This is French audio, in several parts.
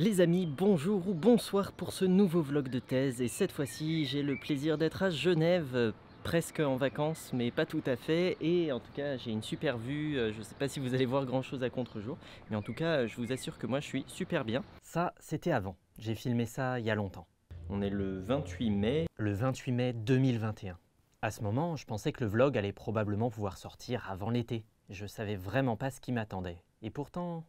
Les amis, bonjour ou bonsoir pour ce nouveau vlog de thèse et cette fois-ci j'ai le plaisir d'être à Genève euh, presque en vacances mais pas tout à fait et en tout cas j'ai une super vue, euh, je sais pas si vous allez voir grand chose à contre-jour mais en tout cas euh, je vous assure que moi je suis super bien. Ça c'était avant, j'ai filmé ça il y a longtemps. On est le 28 mai. Le 28 mai 2021. À ce moment je pensais que le vlog allait probablement pouvoir sortir avant l'été. Je savais vraiment pas ce qui m'attendait et pourtant...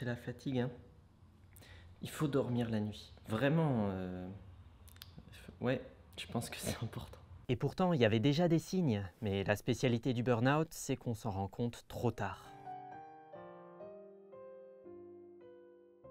c'est la fatigue. Hein. Il faut dormir la nuit. Vraiment, euh, ouais, je pense que c'est important. Et pourtant, il y avait déjà des signes, mais la spécialité du burn-out, c'est qu'on s'en rend compte trop tard.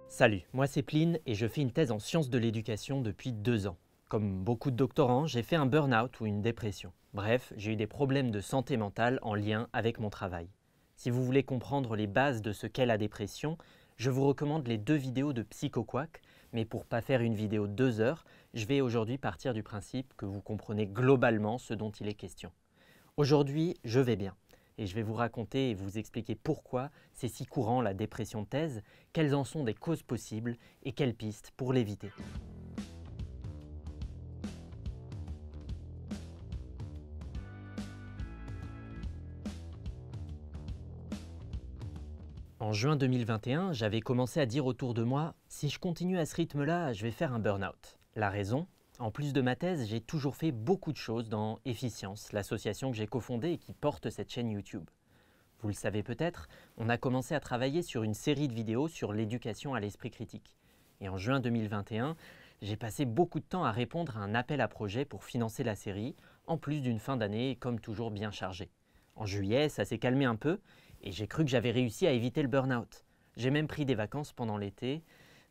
Salut, moi c'est Pline et je fais une thèse en sciences de l'éducation depuis deux ans. Comme beaucoup de doctorants, j'ai fait un burn-out ou une dépression. Bref, j'ai eu des problèmes de santé mentale en lien avec mon travail. Si vous voulez comprendre les bases de ce qu'est la dépression, je vous recommande les deux vidéos de PsychoQuack, mais pour pas faire une vidéo de deux heures, je vais aujourd'hui partir du principe que vous comprenez globalement ce dont il est question. Aujourd'hui, je vais bien et je vais vous raconter et vous expliquer pourquoi c'est si courant la dépression de thèse, quelles en sont des causes possibles et quelles pistes pour l'éviter. En juin 2021, j'avais commencé à dire autour de moi Si je continue à ce rythme-là, je vais faire un burn-out. La raison En plus de ma thèse, j'ai toujours fait beaucoup de choses dans Efficience, l'association que j'ai cofondée et qui porte cette chaîne YouTube. Vous le savez peut-être, on a commencé à travailler sur une série de vidéos sur l'éducation à l'esprit critique. Et en juin 2021, j'ai passé beaucoup de temps à répondre à un appel à projet pour financer la série, en plus d'une fin d'année comme toujours bien chargée. En juillet, ça s'est calmé un peu, et j'ai cru que j'avais réussi à éviter le burn-out. J'ai même pris des vacances pendant l'été,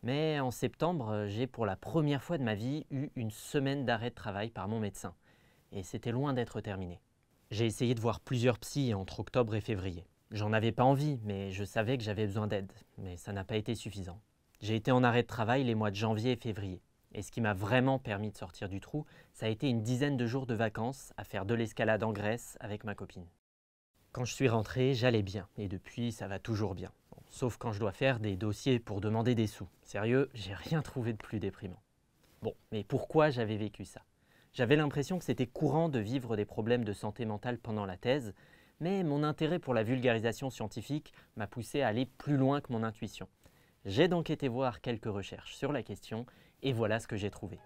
mais en septembre, euh, j'ai pour la première fois de ma vie eu une semaine d'arrêt de travail par mon médecin. Et c'était loin d'être terminé. J'ai essayé de voir plusieurs psys entre octobre et février. J'en avais pas envie, mais je savais que j'avais besoin d'aide, mais ça n'a pas été suffisant. J'ai été en arrêt de travail les mois de janvier et février. Et ce qui m'a vraiment permis de sortir du trou, ça a été une dizaine de jours de vacances à faire de l'escalade en Grèce avec ma copine. Quand je suis rentré, j'allais bien, et depuis, ça va toujours bien. sauf quand je dois faire des dossiers pour demander des sous. Sérieux, j'ai rien trouvé de plus déprimant. Bon, mais pourquoi j'avais vécu ça J'avais l'impression que c'était courant de vivre des problèmes de santé mentale pendant la thèse, mais mon intérêt pour la vulgarisation scientifique m'a poussé à aller plus loin que mon intuition. J'ai donc été voir quelques recherches sur la question, et voilà ce que j'ai trouvé.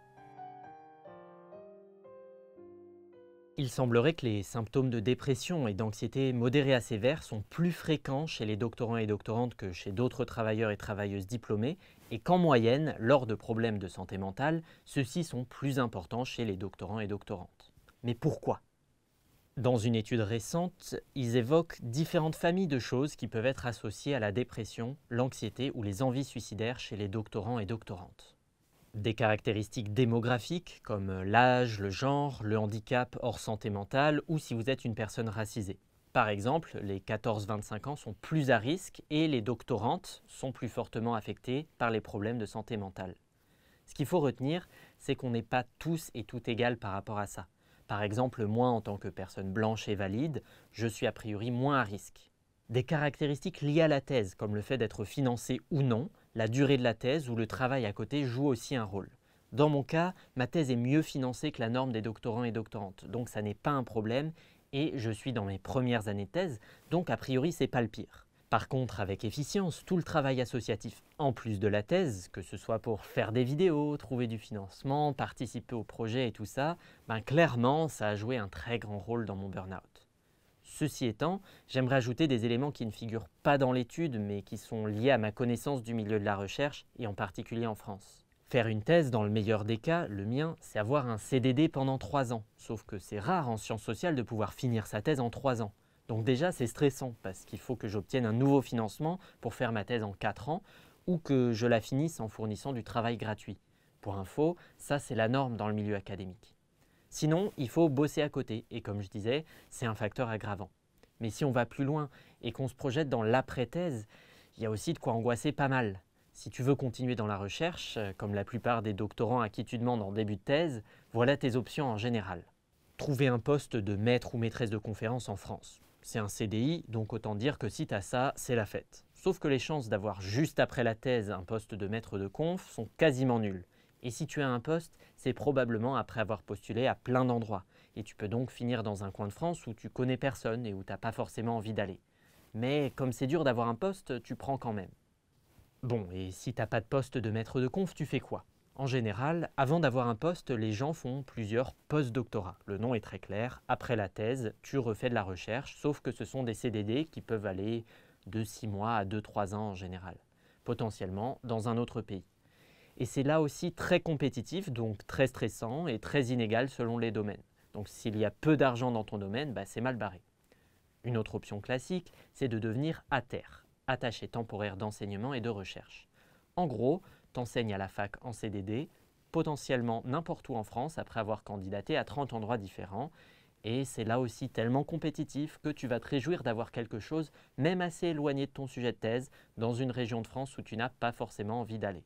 Il semblerait que les symptômes de dépression et d'anxiété modérée à sévère sont plus fréquents chez les doctorants et doctorantes que chez d'autres travailleurs et travailleuses diplômés et qu'en moyenne, lors de problèmes de santé mentale, ceux-ci sont plus importants chez les doctorants et doctorantes. Mais pourquoi Dans une étude récente, ils évoquent différentes familles de choses qui peuvent être associées à la dépression, l'anxiété ou les envies suicidaires chez les doctorants et doctorantes des caractéristiques démographiques comme euh, l'âge, le genre, le handicap hors santé mentale ou si vous êtes une personne racisée. Par exemple, les 14-25 ans sont plus à risque et les doctorantes sont plus fortement affectées par les problèmes de santé mentale. Ce qu'il faut retenir, c'est qu'on n'est pas tous et tout égaux par rapport à ça. Par exemple, moi en tant que personne blanche et valide, je suis a priori moins à risque. Des caractéristiques liées à la thèse, comme le fait d'être financé ou non, la durée de la thèse ou le travail à côté joue aussi un rôle. Dans mon cas, ma thèse est mieux financée que la norme des doctorants et doctorantes, donc ça n'est pas un problème et je suis dans mes premières années de thèse, donc a priori c'est pas le pire. Par contre, avec efficience, tout le travail associatif en plus de la thèse, que ce soit pour faire des vidéos, trouver du financement, participer au projet et tout ça, ben clairement ça a joué un très grand rôle dans mon burn-out. Ceci étant, j'aimerais ajouter des éléments qui ne figurent pas dans l'étude, mais qui sont liés à ma connaissance du milieu de la recherche, et en particulier en France. Faire une thèse, dans le meilleur des cas, le mien, c'est avoir un CDD pendant 3 ans. Sauf que c'est rare en sciences sociales de pouvoir finir sa thèse en 3 ans. Donc déjà, c'est stressant, parce qu'il faut que j'obtienne un nouveau financement pour faire ma thèse en 4 ans, ou que je la finisse en fournissant du travail gratuit. Pour info, ça c'est la norme dans le milieu académique. Sinon, il faut bosser à côté. Et comme je disais, c'est un facteur aggravant. Mais si on va plus loin et qu'on se projette dans l'après-thèse, il y a aussi de quoi angoisser pas mal. Si tu veux continuer dans la recherche, euh, comme la plupart des doctorants à qui tu demandes en début de thèse, voilà tes options en général. Trouver un poste de maître ou maîtresse de conférence en France. C'est un CDI, donc autant dire que si t'as ça, c'est la fête. Sauf que les chances d'avoir juste après la thèse un poste de maître de conf sont quasiment nulles. Et si tu as un poste, c'est probablement après avoir postulé à plein d'endroits. Et tu peux donc finir dans un coin de France où tu connais personne et où t'as pas forcément envie d'aller. Mais comme c'est dur d'avoir un poste, tu prends quand même. Bon, et si t'as pas de poste de maître de conf, tu fais quoi En général, avant d'avoir un poste, les gens font plusieurs post-doctorats. Le nom est très clair, après la thèse, tu refais de la recherche, sauf que ce sont des CDD qui peuvent aller de 6 mois à 2-3 ans en général, potentiellement dans un autre pays. Et c'est là aussi très compétitif, donc très stressant et très inégal selon les domaines. Donc s'il y a peu d'argent dans ton domaine, bah, c'est mal barré. Une autre option classique, c'est de devenir à terre, attaché temporaire d'enseignement et de recherche. En gros, t'enseignes à la fac en CDD, potentiellement n'importe où en France après avoir candidaté à 30 endroits différents, et c'est là aussi tellement compétitif que tu vas te réjouir d'avoir quelque chose, même assez éloigné de ton sujet de thèse, dans une région de France où tu n'as pas forcément envie d'aller.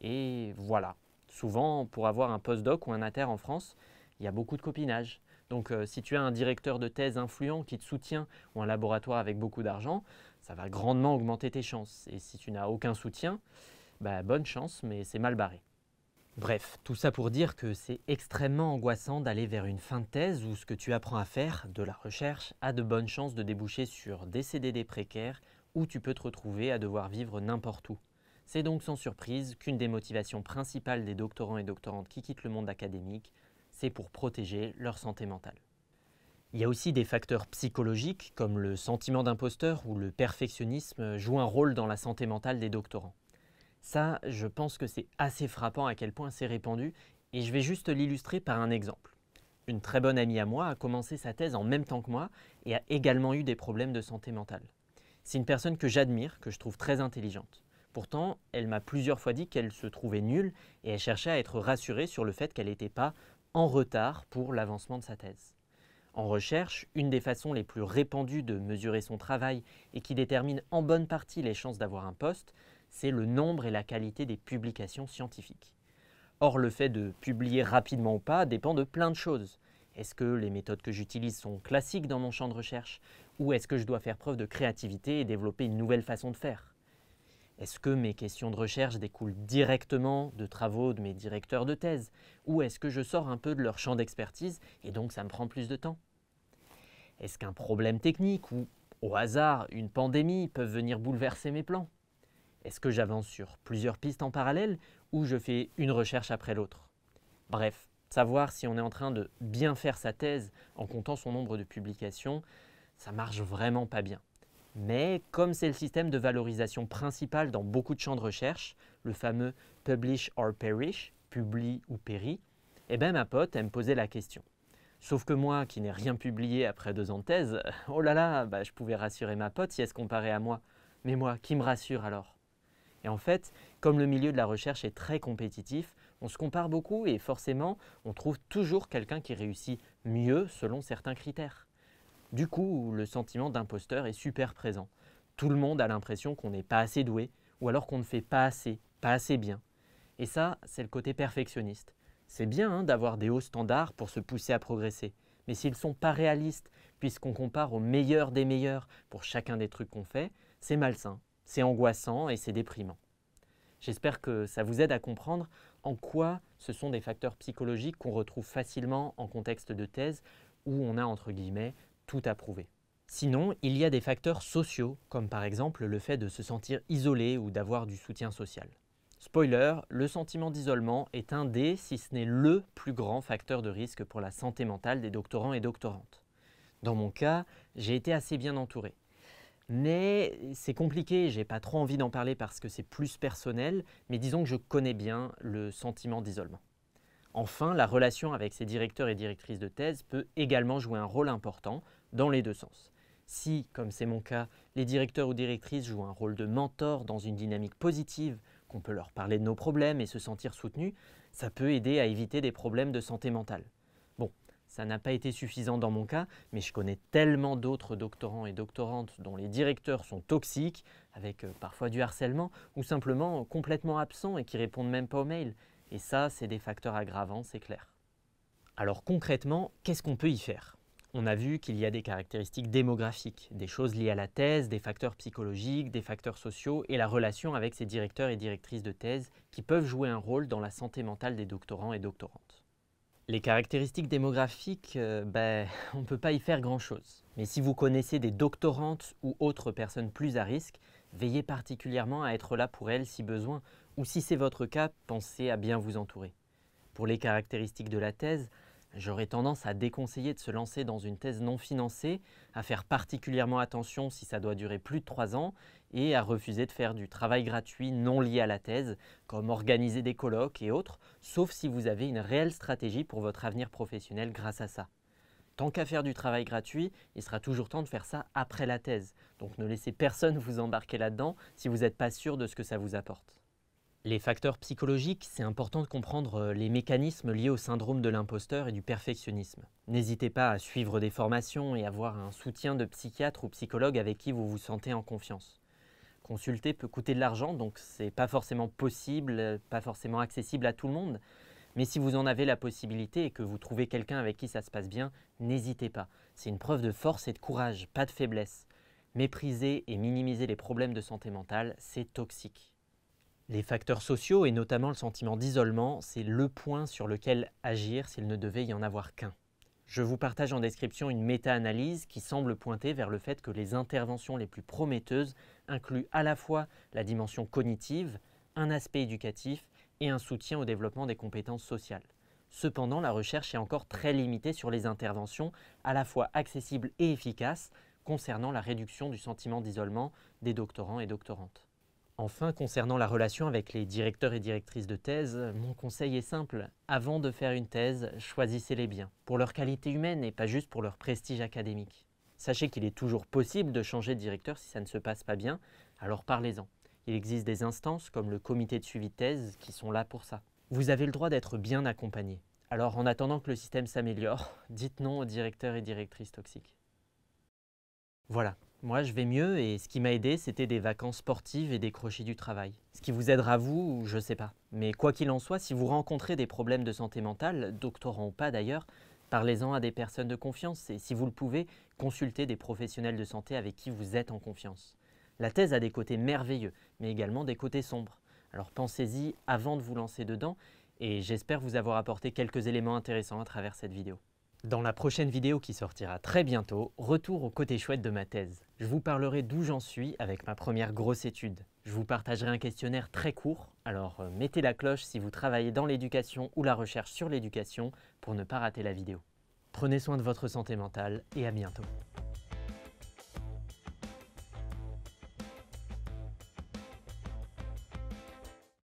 Et voilà. Souvent, pour avoir un postdoc ou un inter en France, il y a beaucoup de copinage. Donc euh, si tu as un directeur de thèse influent qui te soutient ou un laboratoire avec beaucoup d'argent, ça va grandement augmenter tes chances. Et si tu n'as aucun soutien, bah, bonne chance, mais c'est mal barré. Bref, tout ça pour dire que c'est extrêmement angoissant d'aller vers une fin de thèse où ce que tu apprends à faire, de la recherche, a de bonnes chances de déboucher sur des CDD précaires où tu peux te retrouver à devoir vivre n'importe où. C'est donc sans surprise qu'une des motivations principales des doctorants et doctorantes qui quittent le monde académique, c'est pour protéger leur santé mentale. Il y a aussi des facteurs psychologiques comme le sentiment d'imposteur ou le perfectionnisme jouent un rôle dans la santé mentale des doctorants. Ça, je pense que c'est assez frappant à quel point c'est répandu et je vais juste l'illustrer par un exemple. Une très bonne amie à moi a commencé sa thèse en même temps que moi et a également eu des problèmes de santé mentale. C'est une personne que j'admire, que je trouve très intelligente. Pourtant, elle m'a plusieurs fois dit qu'elle se trouvait nulle et elle cherchait à être rassurée sur le fait qu'elle n'était pas en retard pour l'avancement de sa thèse. En recherche, une des façons les plus répandues de mesurer son travail et qui détermine en bonne partie les chances d'avoir un poste, c'est le nombre et la qualité des publications scientifiques. Or, le fait de publier rapidement ou pas dépend de plein de choses. Est-ce que les méthodes que j'utilise sont classiques dans mon champ de recherche Ou est-ce que je dois faire preuve de créativité et développer une nouvelle façon de faire est-ce que mes questions de recherche découlent directement de travaux de mes directeurs de thèse Ou est-ce que je sors un peu de leur champ d'expertise et donc ça me prend plus de temps Est-ce qu'un problème technique ou, au hasard, une pandémie peuvent venir bouleverser mes plans Est-ce que j'avance sur plusieurs pistes en parallèle ou je fais une recherche après l'autre Bref, savoir si on est en train de bien faire sa thèse en comptant son nombre de publications, ça marche vraiment pas bien. Mais comme c'est le système de valorisation principal dans beaucoup de champs de recherche, le fameux publish or perish, publie ou périt, eh bien ma pote, elle me posait la question. Sauf que moi, qui n'ai rien publié après deux ans de thèse, oh là là, bah, je pouvais rassurer ma pote si elle se comparait à moi. Mais moi, qui me rassure alors Et en fait, comme le milieu de la recherche est très compétitif, on se compare beaucoup et forcément, on trouve toujours quelqu'un qui réussit mieux selon certains critères. Du coup, le sentiment d'imposteur est super présent. Tout le monde a l'impression qu'on n'est pas assez doué, ou alors qu'on ne fait pas assez, pas assez bien. Et ça, c'est le côté perfectionniste. C'est bien hein, d'avoir des hauts standards pour se pousser à progresser, mais s'ils ne sont pas réalistes, puisqu'on compare au meilleur des meilleurs pour chacun des trucs qu'on fait, c'est malsain, c'est angoissant et c'est déprimant. J'espère que ça vous aide à comprendre en quoi ce sont des facteurs psychologiques qu'on retrouve facilement en contexte de thèse où on a entre guillemets tout approuver. Sinon, il y a des facteurs sociaux, comme par exemple le fait de se sentir isolé ou d'avoir du soutien social. Spoiler, le sentiment d'isolement est un des, si ce n'est le plus grand facteur de risque pour la santé mentale des doctorants et doctorantes. Dans mon cas, j'ai été assez bien entouré. Mais c'est compliqué, j'ai pas trop envie d'en parler parce que c'est plus personnel, mais disons que je connais bien le sentiment d'isolement. Enfin, la relation avec ses directeurs et directrices de thèse peut également jouer un rôle important dans les deux sens. Si, comme c'est mon cas, les directeurs ou directrices jouent un rôle de mentor dans une dynamique positive, qu'on peut leur parler de nos problèmes et se sentir soutenu, ça peut aider à éviter des problèmes de santé mentale. Bon, ça n'a pas été suffisant dans mon cas, mais je connais tellement d'autres doctorants et doctorantes dont les directeurs sont toxiques, avec euh, parfois du harcèlement, ou simplement euh, complètement absents et qui répondent même pas aux mails. Et ça, c'est des facteurs aggravants, c'est clair. Alors concrètement, qu'est-ce qu'on peut y faire on a vu qu'il y a des caractéristiques démographiques, des choses liées à la thèse, des facteurs psychologiques, des facteurs sociaux et la relation avec ces directeurs et directrices de thèse qui peuvent jouer un rôle dans la santé mentale des doctorants et doctorantes. Les caractéristiques démographiques, euh, ben, on ne peut pas y faire grand-chose. Mais si vous connaissez des doctorantes ou autres personnes plus à risque, veillez particulièrement à être là pour elles si besoin, ou si c'est votre cas, pensez à bien vous entourer. Pour les caractéristiques de la thèse, J'aurais tendance à déconseiller de se lancer dans une thèse non financée, à faire particulièrement attention si ça doit durer plus de 3 ans et à refuser de faire du travail gratuit non lié à la thèse, comme organiser des colloques et autres, sauf si vous avez une réelle stratégie pour votre avenir professionnel grâce à ça. Tant qu'à faire du travail gratuit, il sera toujours temps de faire ça après la thèse. Donc ne laissez personne vous embarquer là-dedans si vous n'êtes pas sûr de ce que ça vous apporte. Les facteurs psychologiques, c'est important de comprendre euh, les mécanismes liés au syndrome de l'imposteur et du perfectionnisme. N'hésitez pas à suivre des formations et avoir un soutien de psychiatre ou psychologue avec qui vous vous sentez en confiance. Consulter peut coûter de l'argent, donc c'est pas forcément possible, euh, pas forcément accessible à tout le monde. Mais si vous en avez la possibilité et que vous trouvez quelqu'un avec qui ça se passe bien, n'hésitez pas. C'est une preuve de force et de courage, pas de faiblesse. Mépriser et minimiser les problèmes de santé mentale, c'est toxique. Les facteurs sociaux et notamment le sentiment d'isolement, c'est le point sur lequel agir s'il ne devait y en avoir qu'un. Je vous partage en description une méta-analyse qui semble pointer vers le fait que les interventions les plus prometteuses incluent à la fois la dimension cognitive, un aspect éducatif et un soutien au développement des compétences sociales. Cependant, la recherche est encore très limitée sur les interventions à la fois accessibles et efficaces concernant la réduction du sentiment d'isolement des doctorants et doctorantes. Enfin, concernant la relation avec les directeurs et directrices de thèse, mon conseil est simple. Avant de faire une thèse, choisissez-les bien, pour leur qualité humaine et pas juste pour leur prestige académique. Sachez qu'il est toujours possible de changer de directeur si ça ne se passe pas bien, alors parlez-en. Il existe des instances comme le comité de suivi de thèse qui sont là pour ça. Vous avez le droit d'être bien accompagné. Alors en attendant que le système s'améliore, dites non aux directeurs et directrices toxiques. Voilà, moi, je vais mieux et ce qui m'a aidé, c'était des vacances sportives et des crochets du travail. Ce qui vous aidera, vous, je sais pas. Mais quoi qu'il en soit, si vous rencontrez des problèmes de santé mentale, doctorant ou pas d'ailleurs, parlez-en à des personnes de confiance et, si vous le pouvez, consultez des professionnels de santé avec qui vous êtes en confiance. La thèse a des côtés merveilleux, mais également des côtés sombres. Alors pensez-y avant de vous lancer dedans et j'espère vous avoir apporté quelques éléments intéressants à travers cette vidéo. Dans la prochaine vidéo qui sortira très bientôt, retour au côté chouette de ma thèse. Je vous parlerai d'où j'en suis avec ma première grosse étude. Je vous partagerai un questionnaire très court, alors euh, mettez la cloche si vous travaillez dans l'éducation ou la recherche sur l'éducation pour ne pas rater la vidéo. Prenez soin de votre santé mentale et à bientôt.